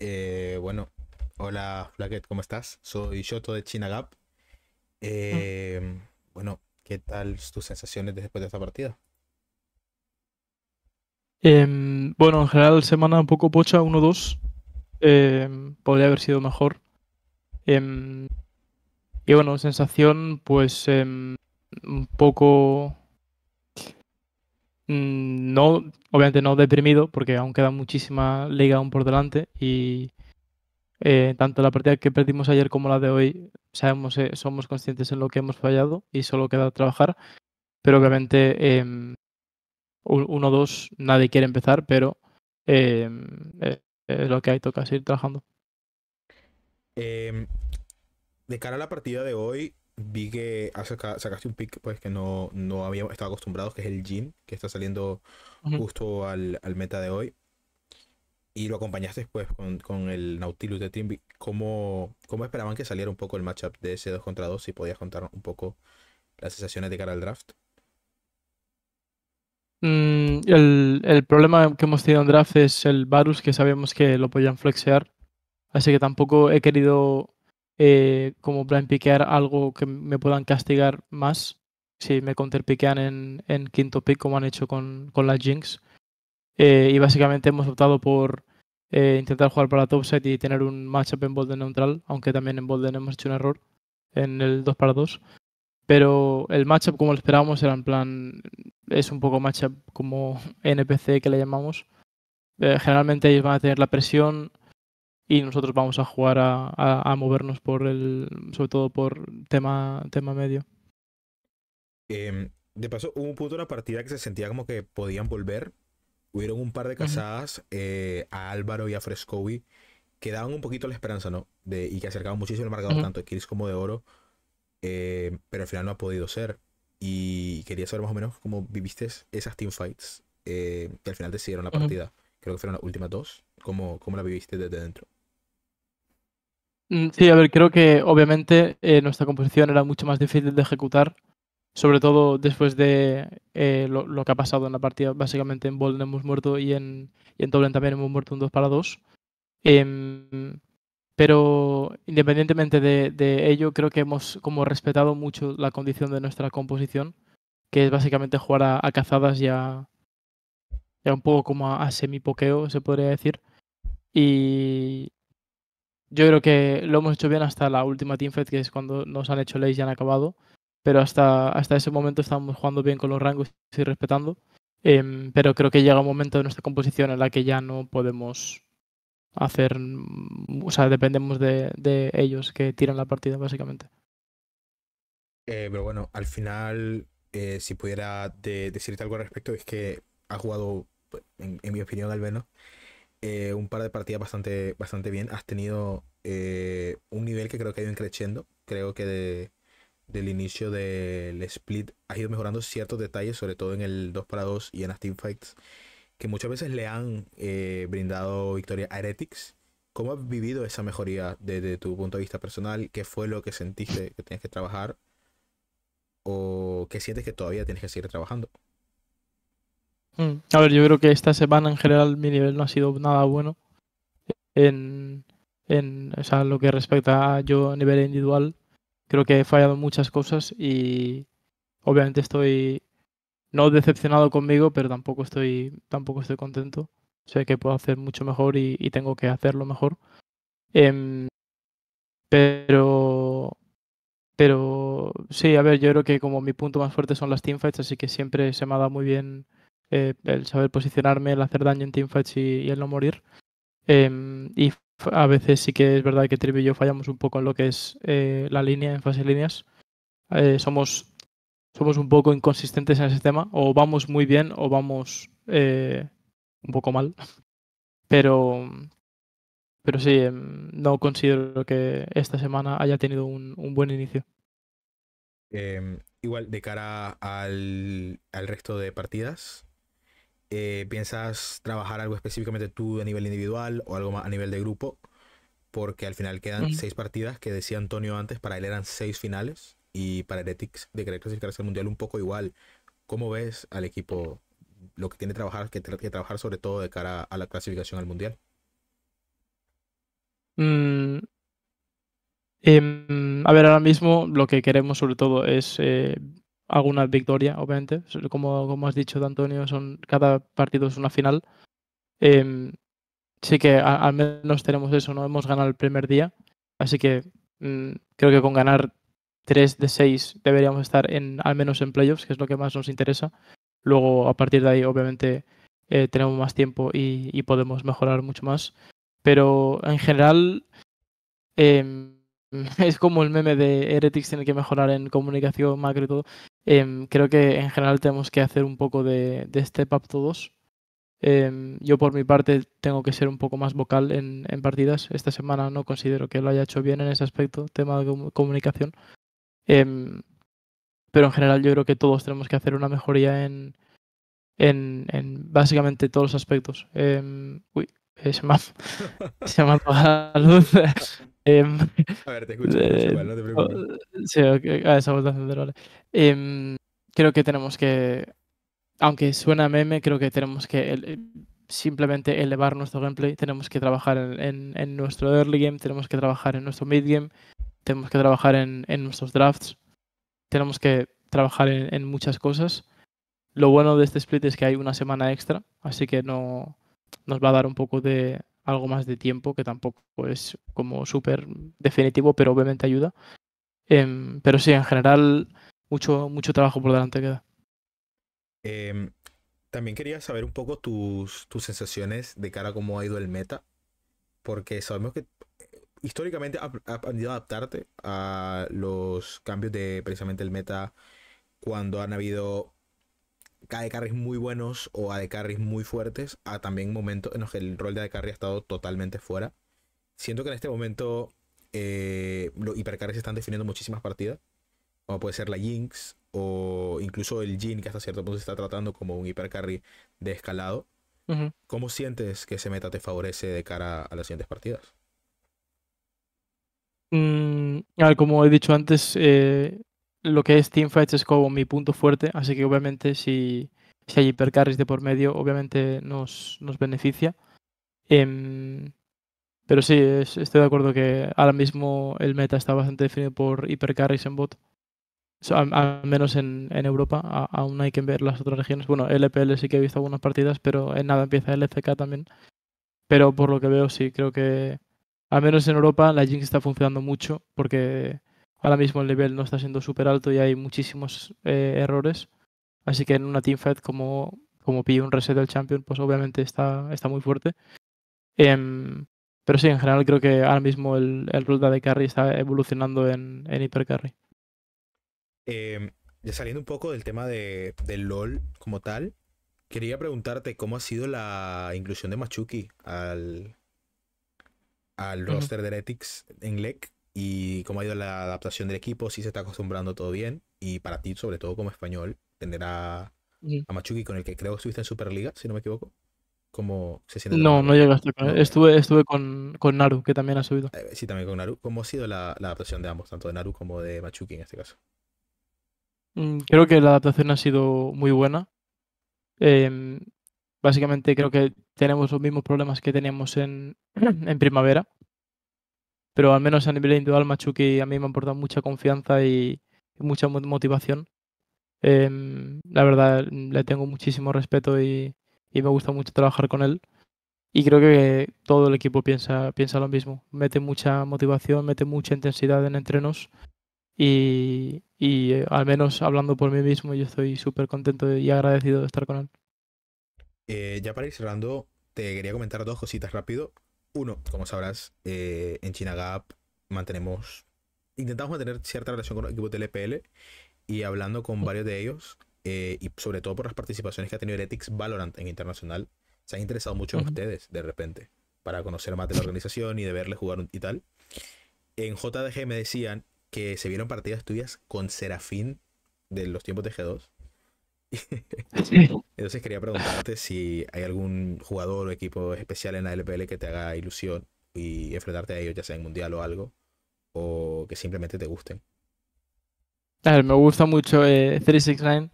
Eh, bueno, hola Flaquet, ¿cómo estás? Soy Shoto de China Gap. Eh, bueno, ¿qué tal tus sensaciones después de esta partida? Em, bueno, en general semana un poco pocha, 1-2. Em, podría haber sido mejor. Em, y bueno, sensación pues un poco Mm, no, obviamente no deprimido, porque aún queda muchísima liga aún por delante y eh, tanto la partida que perdimos ayer como la de hoy sabemos, eh, somos conscientes en lo que hemos fallado y solo queda trabajar, pero obviamente em, uno o dos nadie quiere empezar, pero em, eh, es lo que hay, toca seguir trabajando. Em, de cara a la partida de hoy, vi que sacaste un pick pues, que no, no habíamos estado acostumbrados, que es el Jin, que está saliendo justo al, meta de hoy. Y lo acompañaste después con, el Nautilus de Team ¿Cómo, ¿Cómo esperaban que saliera un poco el matchup de ese 2 contra 2? Si podías contar un poco las sensaciones de cara al draft. Mm, el, problema que hemos tenido en draft es el Varus, que sabíamos que lo podían flexear. Así que tampoco he querido eh, como plan piquear algo que me puedan castigar más. Si me counterpiquean en, en quinto pick, como han hecho con, con la Jinx. Eh, y básicamente hemos optado por eh, intentar jugar para la topside y tener un matchup en Bolden neutral, aunque también en Bolden hemos hecho un error en el 2 para 2. Pero el matchup como lo esperábamos era en plan, es un poco matchup como NPC que le llamamos. generalmente ellos van a tener la presión, y nosotros vamos a jugar a, movernos por el, sobre todo por tema, tema medio. Em, de paso, hubo un punto de la partida que se sentía como que podían volver. Hubieron un par de casadas eh, a Álvaro y a Frescovi que daban un poquito la esperanza, ¿no? De, y que acercaban muchísimo el marcador, tanto de Kiris como de Oro. Eh, pero al final no ha podido ser. Y quería saber más o menos cómo viviste esas teamfights eh, que al final decidieron la partida. Creo que fueron las últimas dos. ¿Cómo, cómo la viviste desde dentro? Mm, sí, a ver, creo que obviamente eh, nuestra composición era mucho más difícil de ejecutar, sobre todo después de eh, lo, que ha pasado en la partida, básicamente en Bolden hemos muerto y en, y en también hemos muerto un 2 para 2. Em, pero independientemente de, ello, creo que hemos como respetado mucho la condición de nuestra composición, que es básicamente jugar a, cazadas y a, un poco como a, a semi-pokeo, se podría decir. Y, yo creo que lo hemos hecho bien hasta la última teamfight, que es cuando nos han hecho leyes y han acabado. Pero hasta, hasta ese momento estamos jugando bien con los rangos y respetando. Em, pero creo que llega un momento de nuestra composición en la que ya no podemos hacer. Mm, o sea, dependemos de, ellos que tiran la partida, básicamente. Eh, pero bueno, al final, eh, si pudiera decirte algo al respecto, es que ha jugado, pues, en, en mi opinión al menos, eh, un par de partidas bastante, bastante bien. Has tenido eh, un nivel que creo que ha ido creciendo. Creo que de, del inicio del split has ido mejorando ciertos detalles, sobre todo en el 2 para 2 y en las teamfights, que muchas veces le han eh, brindado victoria a Heretics. ¿Cómo has vivido esa mejoría desde tu punto de vista personal? ¿Qué fue lo que sentiste que tenías que trabajar? ¿O qué sientes que todavía tienes que seguir trabajando? Mm. A ver, yo creo que esta semana en general mi nivel no ha sido nada bueno. En, en lo que respecta a yo a nivel individual, creo que he fallado muchas cosas y obviamente estoy no decepcionado conmigo, pero tampoco estoy, tampoco estoy contento. Sé que puedo hacer mucho mejor y, tengo que hacerlo mejor. Em, pero pero sí, a ver, yo creo que como mi punto más fuerte son las teamfights, así que siempre se me ha dado muy bien eh, el saber posicionarme, el hacer daño en teamfights y, y el no morir. Em, y a veces sí que es verdad que Trivi y yo fallamos un poco en lo que es eh, la línea, en fase de líneas. Eh, somos, somos un poco inconsistentes en ese tema, o vamos muy bien o vamos un poco mal. Pero, pero sí, em, no considero que esta semana haya tenido un, buen inicio. Em, igual, de cara al, al, resto de partidas, eh, piensas trabajar algo específicamente tú a nivel individual o algo más a nivel de grupo, porque al final quedan seis partidas que decía Antonio antes, para él eran seis finales y para Heretics de querer clasificarse al mundial un poco igual. ¿Cómo ves al equipo lo que tiene que trabajar, que, que trabajar sobre todo de cara a la clasificación al mundial? Mm. Em, a ver, ahora mismo lo que queremos sobre todo es eh, alguna victoria, obviamente. Como, como has dicho, Antonio, son, cada partido es una final. Eh, sí que al menos tenemos eso, ¿no? Hemos ganado el primer día. Así que mm, creo que con ganar 3 de 6 deberíamos estar en, al menos en playoffs, que es lo que más nos interesa. Luego, a partir de ahí, obviamente, eh, tenemos más tiempo y, podemos mejorar mucho más. Pero en general, eh, es como el meme de Heretics tiene que mejorar en comunicación, macro y todo. Em, creo que en general tenemos que hacer un poco de, step up todos. Em, yo por mi parte tengo que ser un poco más vocal en, partidas. Esta semana no considero que lo haya hecho bien en ese aspecto, tema de comunicación. Em, pero en general yo creo que todos tenemos que hacer una mejoría en, en, en básicamente todos los aspectos. uy, eh, se me, ha, se me la luz. Em, a ver, te escucho, creo que tenemos que, aunque suena meme, creo que tenemos que simplemente elevar nuestro gameplay, tenemos que trabajar en, nuestro early game, tenemos que trabajar en nuestro mid game, tenemos que trabajar en, en nuestros drafts, tenemos que trabajar en muchas cosas. Lo bueno de este split es que hay una semana extra, así que no nos va a dar un poco de, algo más de tiempo, que tampoco es como súper definitivo, pero obviamente ayuda. Em, pero sí, en general, mucho, mucho trabajo por delante queda. Em, también quería saber un poco tus, tus sensaciones de cara a cómo ha ido el meta, porque sabemos que eh, históricamente has aprendido a adaptarte a los cambios de precisamente el meta cuando han habido AD carries muy buenos o AD carries muy fuertes a también momentos en los que el rol de AD carry ha estado totalmente fuera. Siento que en este momento eh, los hipercarries están definiendo muchísimas partidas, como puede ser la Jinx o incluso el Jin que hasta cierto punto se está tratando como un hipercarry de escalado. ¿Cómo sientes que ese meta te favorece de cara a las siguientes partidas? Mm, ah, como he dicho antes, eh, lo que es teamfights es como mi punto fuerte, así que obviamente si, si hay hipercarries de por medio, obviamente nos, nos beneficia. Em, pero sí, estoy de acuerdo que ahora mismo el meta está bastante definido por hipercarries en bot. al, menos en, Europa, aún hay que ver las otras regiones. Bueno, LPL e sí que he visto algunas partidas, pero en nada empieza LCK también. Pero por lo que veo, sí, creo que al menos en Europa la Jinx está funcionando mucho porque ahora mismo el nivel no está siendo súper alto y hay muchísimos eh, errores. Así que en una teamfight como, como pilla un reset del champion, pues obviamente está, está muy fuerte. Em, pero sí, en general creo que ahora mismo el, el rol de carry está evolucionando en, en hipercarry. Em, ya saliendo un poco del tema de, del LOL como tal, quería preguntarte cómo ha sido la inclusión de Machuki al, al roster de Heretics en LEC y cómo ha ido la adaptación del equipo, si se está acostumbrando todo bien. Y para ti, sobre todo como español, tener a, Machuki, con el que creo que estuviste en Superliga, si no me equivoco. ¿Cómo se siente? No, no llegaste con Estuve, estuve con, con, Naru, que también ha subido. Eh, sí, también con Naru. ¿Cómo ha sido la, adaptación de ambos, tanto de Naru como de Machuki en este caso? Mm, creo que la adaptación ha sido muy buena. Em, básicamente creo que tenemos los mismos problemas que teníamos en primavera pero al menos a nivel individual Machuki a mí me ha aportado mucha confianza y, mucha motivación. Em, la verdad, le tengo muchísimo respeto y, me gusta mucho trabajar con él. Y creo que todo el equipo piensa, lo mismo. Mete mucha motivación, mete mucha intensidad en entrenos. Y, eh, al menos hablando por mí mismo, yo estoy súper contento y agradecido de estar con él. Eh, ya para ir cerrando, te quería comentar dos cositas rápido. Uno, como sabrás, eh, en China Gap mantenemos, intentamos mantener cierta relación con el equipo TLPL y hablando con varios de ellos, eh, y sobre todo por las participaciones que ha tenido Heretics Valorant en Internacional, se han interesado mucho en ustedes de repente para conocer más de la organización y de verle jugar y tal. En JDG me decían que se vieron partidas tuyas con Serafín de los tiempos de G2 Entonces quería preguntarte si hay algún jugador o equipo especial en la LPL que te haga ilusión y enfrentarte a ellos, ya sea en mundial o algo, o que simplemente te gusten. ver, me gusta mucho eh, 369.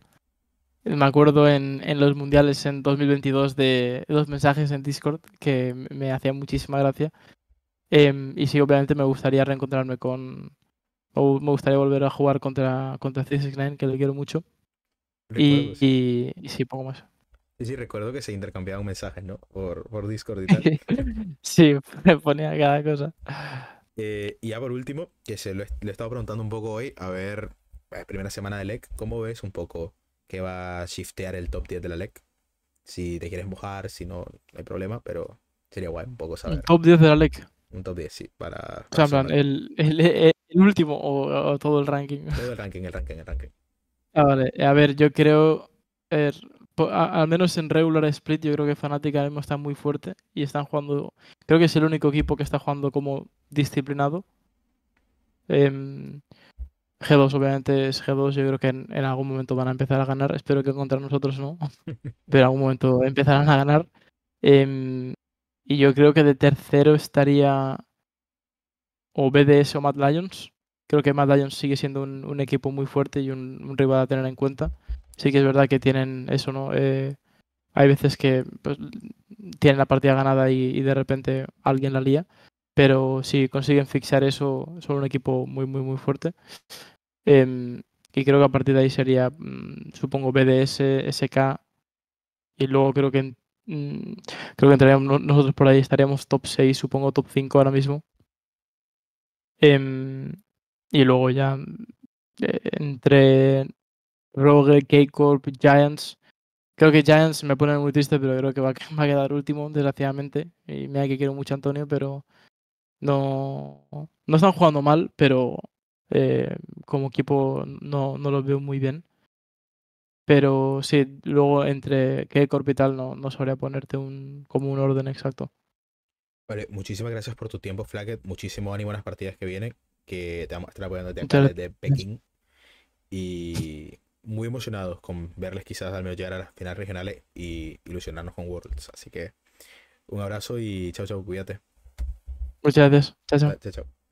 Me acuerdo en, los mundiales en 2022 de dos mensajes en Discord que me hacían muchísima gracia. Em, y sí, obviamente me gustaría reencontrarme con. O me gustaría volver a jugar contra, contra 369, que le quiero mucho y, sí. poco más. Sí, sí, recuerdo que se intercambiaba un mensaje ¿no? Por, Discord y tal. sí, me ponía cada cosa. Eh, y ya por último, que se lo he, estado preguntando un poco hoy, a ver, eh, primera semana de LEC, ¿cómo ves un poco que va a shiftear el top 10 de la LEC? Si te quieres mojar, si no, no hay problema, pero sería guay un poco saber. top 10 de la LEC. Un top 10, sí, para... o sea, plan, el, último o todo el ranking. Todo el ranking, el ranking, el ranking. Ah, vale. A ver, yo creo. al menos en regular split, yo creo que Fnatic ahora mismo está muy fuerte y están jugando. Creo que es el único equipo que está jugando como disciplinado. Em, G2 obviamente es G2, yo creo que en, algún momento van a empezar a ganar, espero que contra nosotros no, pero en algún momento empezarán a ganar. Em, y yo creo que de tercero estaría o BDS o Mad Lions, Creo que Matt Lions sigue siendo un, equipo muy fuerte y un, rival a tener en cuenta. Sí que es verdad que tienen eso, ¿no? Eh, hay veces que pues, tienen la partida ganada y, de repente alguien la lía. Pero si consiguen fixar eso, son un equipo muy, muy, muy fuerte. Eh, y creo que a partir de ahí sería, mm, supongo, BDS, SK. Y luego creo que mm, creo que entraríamos, nosotros por ahí estaríamos top 6, supongo top 5 ahora mismo. Em, y luego ya eh, entre Rogue, K-Corp, Giants. Creo que Giants me pone muy triste, pero creo que va, a quedar último, desgraciadamente. Y mira que quiero mucho a Antonio, pero no, no están jugando mal, pero eh, como equipo no, no los veo muy bien. Pero sí, luego entre k corp y tal no, no sabría ponerte un, como un orden exacto. Vale, muchísimas gracias por tu tiempo, Flacket. Muchísimo ánimo en las partidas que vienen que te a estar apoyando desde Pekín. Y muy emocionados con verles quizás al menos llegar a las finales regionales y ilusionarnos con Worlds. Así que un abrazo y chao, chao, cuídate. Muchas gracias. chao, chao.